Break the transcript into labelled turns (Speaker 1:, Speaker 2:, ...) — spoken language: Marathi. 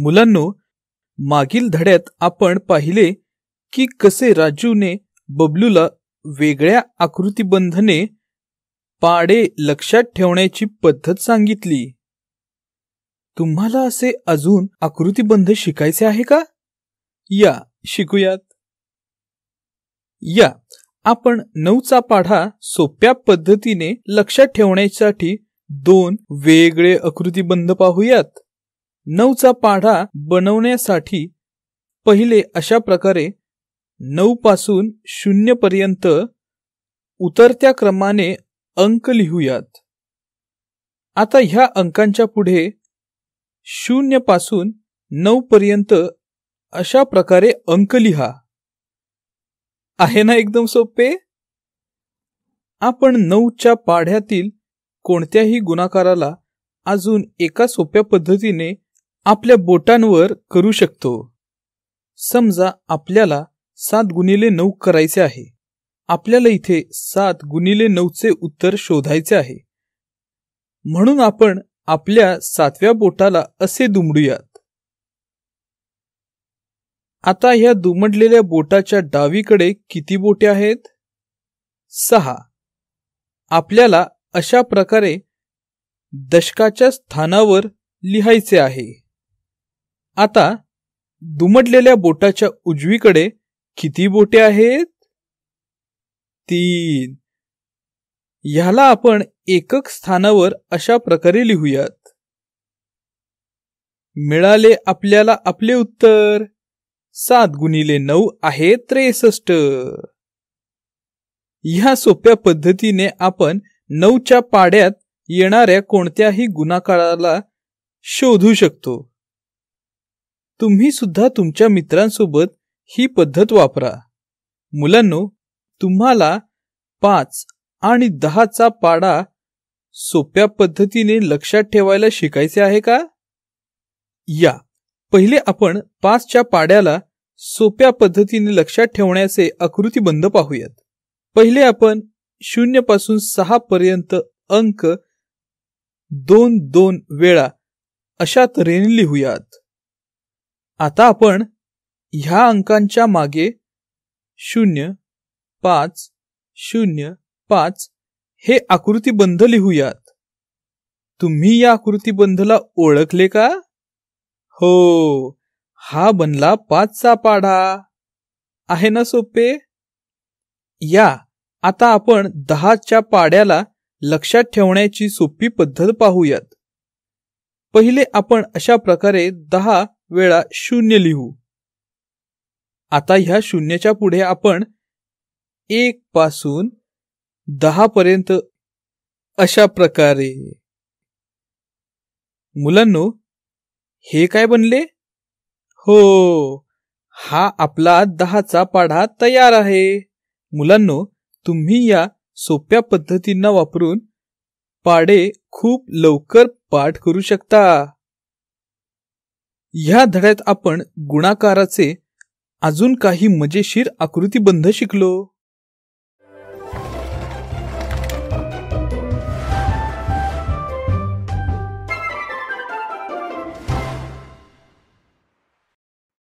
Speaker 1: मुलांनो मागील धड्यात आपण पाहिले की कसे राजूने बबलूला वेगळ्या आकृतीबंधने पाडे लक्षात ठेवण्याची पद्धत सांगितली तुम्हाला असे अजून आकृतीबंध शिकायचे आहे का या शिकूयात या आपण नऊचा पाढा सोप्या पद्धतीने लक्षात ठेवण्यासाठी दोन वेगळे आकृतीबंध पाहूयात नऊचा पाढा बनवण्यासाठी पहिले अशा प्रकारे नऊ पासून पर्यंत उतरत्या क्रमाने अंक लिहूयात आता ह्या अंकांच्या पुढे शून्य पासून नऊ पर्यंत अशा प्रकारे अंक लिहा आहे ना एकदम सोपे आपण नऊच्या पाढ्यातील कोणत्याही गुणाकाराला अजून एका सोप्या पद्धतीने आपल्या बोटांवर करू शकतो समजा आपल्याला सात गुणिले नऊ करायचे आहे आपल्याला इथे सात गुणिले नऊचे उत्तर शोधायचे आहे म्हणून आपण आपल्या सातव्या बोटाला असे दुमडूयात आता ह्या दुमडलेल्या बोटाच्या डावीकडे किती बोटे आहेत सहा आपल्याला अशा प्रकारे दशकाच्या स्थानावर लिहायचे आहे आता दुमडलेल्या बोटाच्या उजवीकडे किती बोटे आहेत तीन ह्याला आपण एकक स्थानावर अशा प्रकारे लिहूयात मिळाले आपल्याला आपले उत्तर सात गुणिले नऊ आहे त्रेसष्ट ह्या सोप्या पद्धतीने आपण नऊच्या पाड्यात येणाऱ्या कोणत्याही गुणाकाराला शोधू शकतो तुम्ही सुद्धा तुमच्या मित्रांसोबत ही पद्धत वापरा मुलांनो तुम्हाला पाच आणि दहाचा पाडा सोप्या पद्धतीने लक्षात ठेवायला शिकायचे आहे का या पहिले आपण पाचच्या पाड्याला सोप्या पद्धतीने लक्षात ठेवण्याचे बंद पाहूयात पहिले आपण शून्य पासून सहा पर्यंत अंक दोन दोन वेळा अशा तऱ्हेने लिहूयात आता आपण ह्या अंकांच्या मागे शून्य पाच शून्य पाच हे आकृतीबंध लिहूयात तुम्ही या आकृतीबंधला ओळखले का हो हा बनला पाचचा पाढा आहे ना सोपे या आता आपण दहाच्या पाड्याला लक्षात ठेवण्याची सोपी पद्धत पाहूयात पहिले आपण अशा प्रकारे दहा वेळा शून्य लिहू आता ह्या शून्याच्या पुढे आपण एक पासून दहा पर्यंत अशा प्रकारे मुलांनो हे काय बनले हो हा आपला दहाचा पाढा तयार आहे मुलांनो तुम्ही या सोप्या पद्धतींना वापरून पाडे खूप लवकर पाठ करू शकता ह्या धड्यात आपण गुणाकाराचे अजून काही मजेशीर आकृतीबंध शिकलो